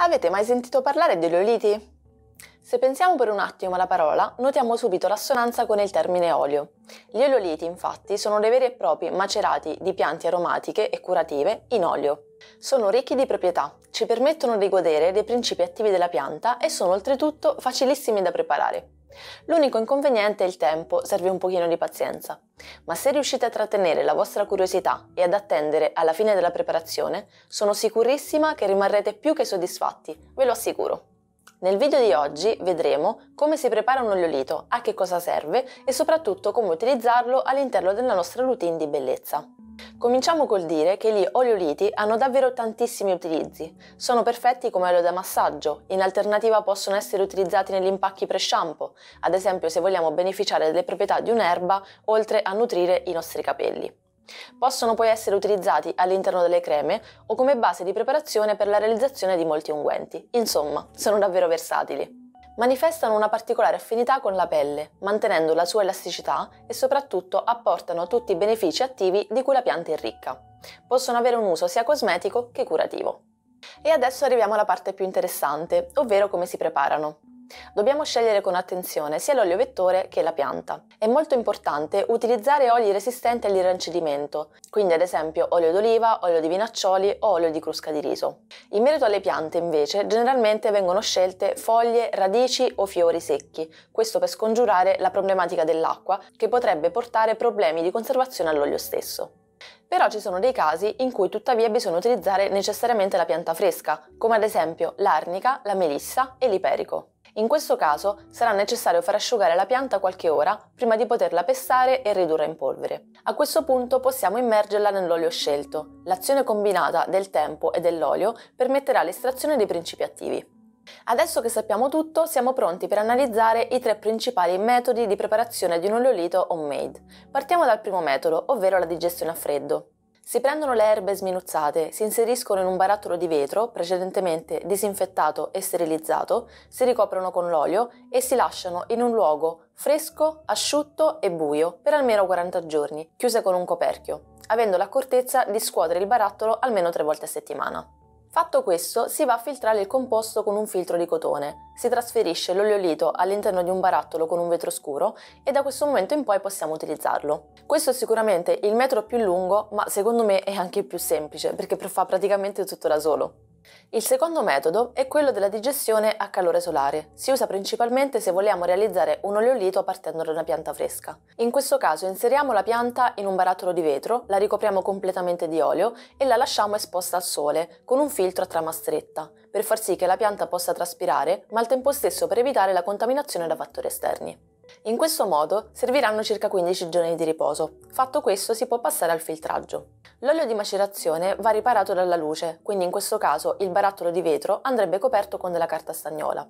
Avete mai sentito parlare degli oliti? Se pensiamo per un attimo alla parola, notiamo subito l'assonanza con il termine olio. Gli eololiti, infatti, sono dei veri e propri macerati di piante aromatiche e curative in olio. Sono ricchi di proprietà, ci permettono di godere dei principi attivi della pianta e sono oltretutto facilissimi da preparare. L'unico inconveniente è il tempo, serve un pochino di pazienza. Ma se riuscite a trattenere la vostra curiosità e ad attendere alla fine della preparazione, sono sicurissima che rimarrete più che soddisfatti, ve lo assicuro. Nel video di oggi vedremo come si prepara un oliolito, a che cosa serve e soprattutto come utilizzarlo all'interno della nostra routine di bellezza. Cominciamo col dire che gli oleoliti hanno davvero tantissimi utilizzi. Sono perfetti come olio da massaggio, in alternativa possono essere utilizzati negli impacchi pre-shampoo, ad esempio se vogliamo beneficiare delle proprietà di un'erba oltre a nutrire i nostri capelli. Possono poi essere utilizzati all'interno delle creme o come base di preparazione per la realizzazione di molti unguenti. Insomma, sono davvero versatili manifestano una particolare affinità con la pelle, mantenendo la sua elasticità e soprattutto apportano tutti i benefici attivi di cui la pianta è ricca. Possono avere un uso sia cosmetico che curativo. E adesso arriviamo alla parte più interessante, ovvero come si preparano. Dobbiamo scegliere con attenzione sia l'olio vettore che la pianta. È molto importante utilizzare oli resistenti all'irrancidimento, quindi ad esempio olio d'oliva, olio di vinaccioli o olio di crusca di riso. In merito alle piante invece generalmente vengono scelte foglie, radici o fiori secchi, questo per scongiurare la problematica dell'acqua che potrebbe portare problemi di conservazione all'olio stesso. Però ci sono dei casi in cui tuttavia bisogna utilizzare necessariamente la pianta fresca, come ad esempio l'arnica, la melissa e l'iperico. In questo caso sarà necessario far asciugare la pianta qualche ora prima di poterla pestare e ridurre in polvere. A questo punto possiamo immergerla nell'olio scelto. L'azione combinata del tempo e dell'olio permetterà l'estrazione dei principi attivi. Adesso che sappiamo tutto, siamo pronti per analizzare i tre principali metodi di preparazione di un oleolito homemade. Partiamo dal primo metodo, ovvero la digestione a freddo. Si prendono le erbe sminuzzate, si inseriscono in un barattolo di vetro, precedentemente disinfettato e sterilizzato, si ricoprono con l'olio e si lasciano in un luogo fresco, asciutto e buio per almeno 40 giorni, chiuse con un coperchio, avendo l'accortezza di scuotere il barattolo almeno tre volte a settimana. Fatto questo, si va a filtrare il composto con un filtro di cotone. Si trasferisce l'olio lito all'interno di un barattolo con un vetro scuro e da questo momento in poi possiamo utilizzarlo. Questo è sicuramente il metro più lungo, ma secondo me è anche il più semplice, perché fa praticamente tutto da solo. Il secondo metodo è quello della digestione a calore solare. Si usa principalmente se vogliamo realizzare un oleolito partendo da una pianta fresca. In questo caso inseriamo la pianta in un barattolo di vetro, la ricopriamo completamente di olio e la lasciamo esposta al sole con un filtro a trama stretta, per far sì che la pianta possa traspirare, ma al tempo stesso per evitare la contaminazione da fattori esterni. In questo modo serviranno circa 15 giorni di riposo. Fatto questo si può passare al filtraggio. L'olio di macerazione va riparato dalla luce, quindi in questo caso il barattolo di vetro andrebbe coperto con della carta stagnola.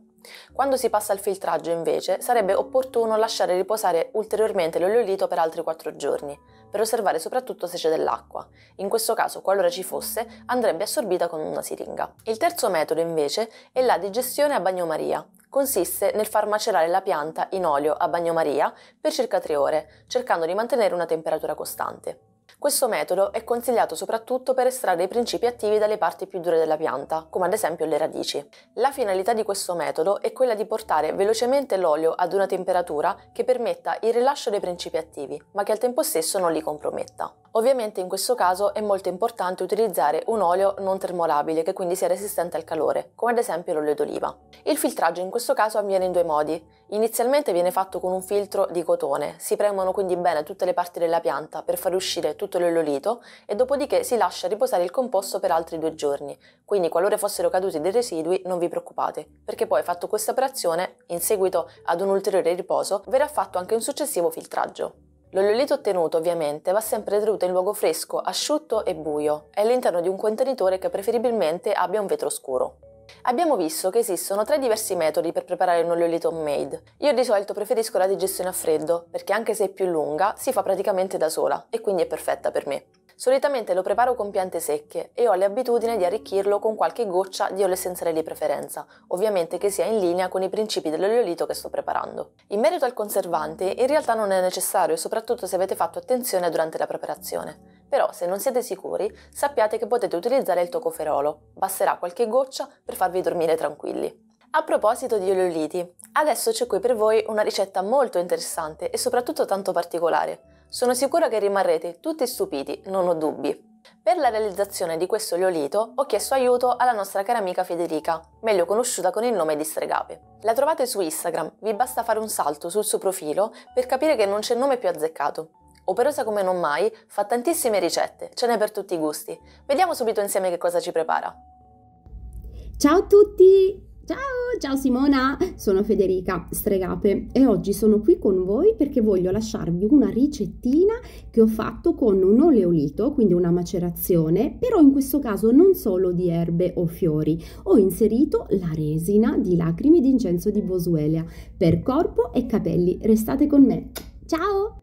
Quando si passa al filtraggio invece sarebbe opportuno lasciare riposare ulteriormente l'olio l'oleolito per altri 4 giorni, per osservare soprattutto se c'è dell'acqua. In questo caso, qualora ci fosse, andrebbe assorbita con una siringa. Il terzo metodo invece è la digestione a bagnomaria, consiste nel far macerare la pianta in olio a bagnomaria per circa 3 ore, cercando di mantenere una temperatura costante. Questo metodo è consigliato soprattutto per estrarre i principi attivi dalle parti più dure della pianta, come ad esempio le radici. La finalità di questo metodo è quella di portare velocemente l'olio ad una temperatura che permetta il rilascio dei principi attivi, ma che al tempo stesso non li comprometta. Ovviamente in questo caso è molto importante utilizzare un olio non termolabile che quindi sia resistente al calore, come ad esempio l'olio d'oliva. Il filtraggio in questo caso avviene in due modi. Inizialmente viene fatto con un filtro di cotone, si premono quindi bene tutte le parti della pianta per far uscire tutto l'ololito e dopodiché si lascia riposare il composto per altri due giorni, quindi qualora fossero caduti dei residui non vi preoccupate, perché poi fatto questa operazione, in seguito ad un ulteriore riposo, verrà fatto anche un successivo filtraggio. L'oliolito ottenuto ovviamente va sempre tenuto in luogo fresco, asciutto e buio e all'interno di un contenitore che preferibilmente abbia un vetro scuro. Abbiamo visto che esistono tre diversi metodi per preparare un olio light homemade. Io di solito preferisco la digestione a freddo, perché anche se è più lunga, si fa praticamente da sola e quindi è perfetta per me. Solitamente lo preparo con piante secche e ho l'abitudine di arricchirlo con qualche goccia di olio essenziale di preferenza, ovviamente che sia in linea con i principi dell'oliolito che sto preparando. In merito al conservante, in realtà non è necessario, soprattutto se avete fatto attenzione durante la preparazione. Però se non siete sicuri, sappiate che potete utilizzare il tocoferolo. Basterà qualche goccia per farvi dormire tranquilli. A proposito di oleoliti, adesso c'è qui per voi una ricetta molto interessante e soprattutto tanto particolare. Sono sicura che rimarrete tutti stupiti, non ho dubbi. Per la realizzazione di questo oleolito ho chiesto aiuto alla nostra cara amica Federica, meglio conosciuta con il nome di Stregape. La trovate su Instagram, vi basta fare un salto sul suo profilo per capire che non c'è nome più azzeccato operosa come non mai, fa tantissime ricette, ce n'è per tutti i gusti. Vediamo subito insieme che cosa ci prepara. Ciao a tutti! Ciao, ciao Simona, sono Federica Stregape e oggi sono qui con voi perché voglio lasciarvi una ricettina che ho fatto con un oleolito, quindi una macerazione, però in questo caso non solo di erbe o fiori, ho inserito la resina di lacrime d'incenso di Boswellia per corpo e capelli. Restate con me. Ciao!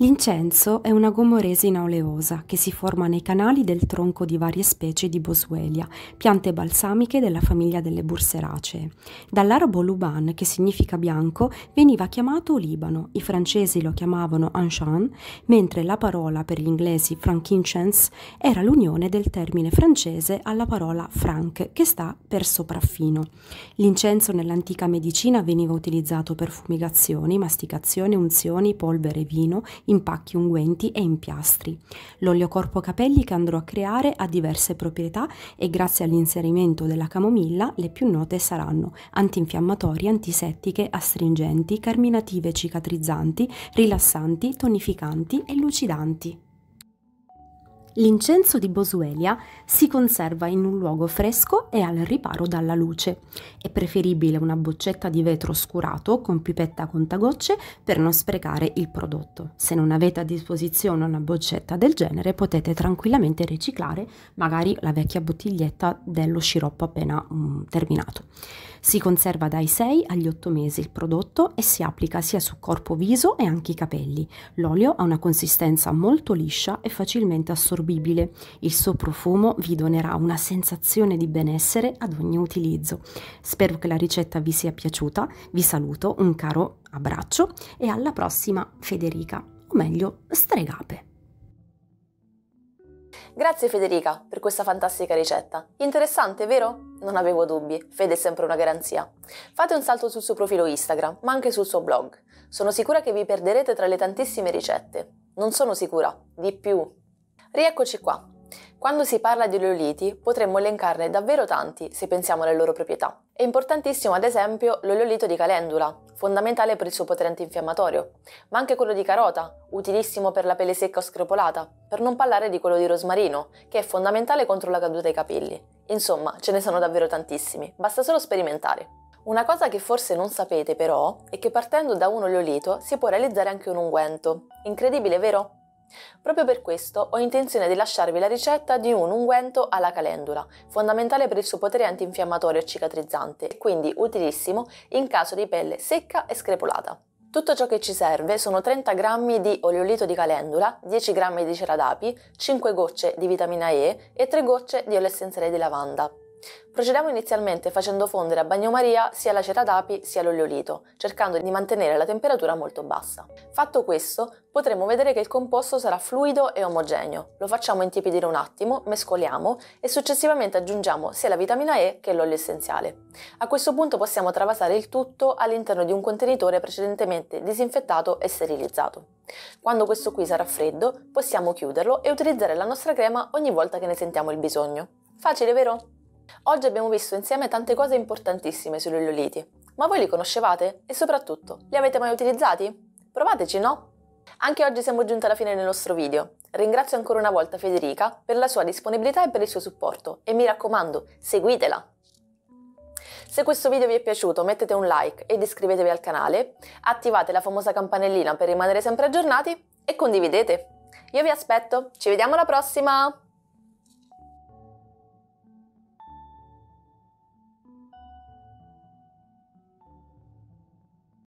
L'incenso è una gomoresina oleosa che si forma nei canali del tronco di varie specie di Boswellia, piante balsamiche della famiglia delle burseracee. Dall'arabo luban, che significa bianco, veniva chiamato Libano, i francesi lo chiamavano anchan, mentre la parola per gli inglesi frankincense era l'unione del termine francese alla parola franc, che sta per sopraffino. L'incenso nell'antica medicina veniva utilizzato per fumigazioni, masticazioni, unzioni, polvere e vino impacchi unguenti e impiastri. L'olio corpo capelli che andrò a creare ha diverse proprietà e grazie all'inserimento della camomilla le più note saranno antinfiammatorie, antisettiche, astringenti, carminative cicatrizzanti, rilassanti, tonificanti e lucidanti. L'incenso di Boswellia si conserva in un luogo fresco e al riparo dalla luce. È preferibile una boccetta di vetro oscurato con pipetta contagocce per non sprecare il prodotto. Se non avete a disposizione una boccetta del genere potete tranquillamente riciclare magari la vecchia bottiglietta dello sciroppo appena mm, terminato. Si conserva dai 6 agli 8 mesi il prodotto e si applica sia su corpo, viso e anche i capelli. L'olio ha una consistenza molto liscia e facilmente assorbita insorbibile. Il suo profumo vi donerà una sensazione di benessere ad ogni utilizzo. Spero che la ricetta vi sia piaciuta, vi saluto, un caro abbraccio e alla prossima Federica, o meglio Stregape. Grazie Federica per questa fantastica ricetta. Interessante, vero? Non avevo dubbi, Fede è sempre una garanzia. Fate un salto sul suo profilo Instagram, ma anche sul suo blog. Sono sicura che vi perderete tra le tantissime ricette. Non sono sicura, di più, Rieccoci qua. Quando si parla di oleoliti potremmo elencarne davvero tanti se pensiamo alle loro proprietà. È importantissimo ad esempio l'oleolito di calendula, fondamentale per il suo potere antinfiammatorio, ma anche quello di carota, utilissimo per la pelle secca o screpolata, per non parlare di quello di rosmarino, che è fondamentale contro la caduta dei capelli. Insomma, ce ne sono davvero tantissimi, basta solo sperimentare. Una cosa che forse non sapete però è che partendo da un oleolito si può realizzare anche un unguento. Incredibile, vero? Proprio per questo ho intenzione di lasciarvi la ricetta di un unguento alla calendula, fondamentale per il suo potere antinfiammatorio e cicatrizzante, e quindi utilissimo in caso di pelle secca e screpolata. Tutto ciò che ci serve sono 30 g di oleolito di calendula, 10 g di cera d'api, 5 gocce di vitamina E e 3 gocce di olio essenziale di lavanda. Procediamo inizialmente facendo fondere a bagnomaria sia la cera d'api sia l'olio lito, cercando di mantenere la temperatura molto bassa. Fatto questo, potremo vedere che il composto sarà fluido e omogeneo. Lo facciamo intiepidire un attimo, mescoliamo e successivamente aggiungiamo sia la vitamina E che l'olio essenziale. A questo punto possiamo travasare il tutto all'interno di un contenitore precedentemente disinfettato e sterilizzato. Quando questo qui sarà freddo, possiamo chiuderlo e utilizzare la nostra crema ogni volta che ne sentiamo il bisogno. Facile, vero? Oggi abbiamo visto insieme tante cose importantissime sugli olioliti, ma voi li conoscevate? E soprattutto, li avete mai utilizzati? Provateci, no? Anche oggi siamo giunti alla fine del nostro video. Ringrazio ancora una volta Federica per la sua disponibilità e per il suo supporto e mi raccomando, seguitela! Se questo video vi è piaciuto mettete un like ed iscrivetevi al canale, attivate la famosa campanellina per rimanere sempre aggiornati e condividete. Io vi aspetto, ci vediamo alla prossima!